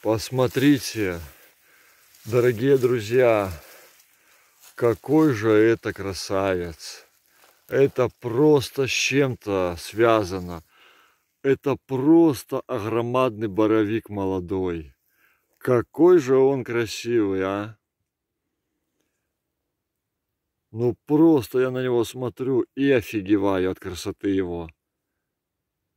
Посмотрите, дорогие друзья, какой же это красавец. Это просто с чем-то связано. Это просто огромадный боровик молодой. Какой же он красивый, а! Ну просто я на него смотрю и офигеваю от красоты его.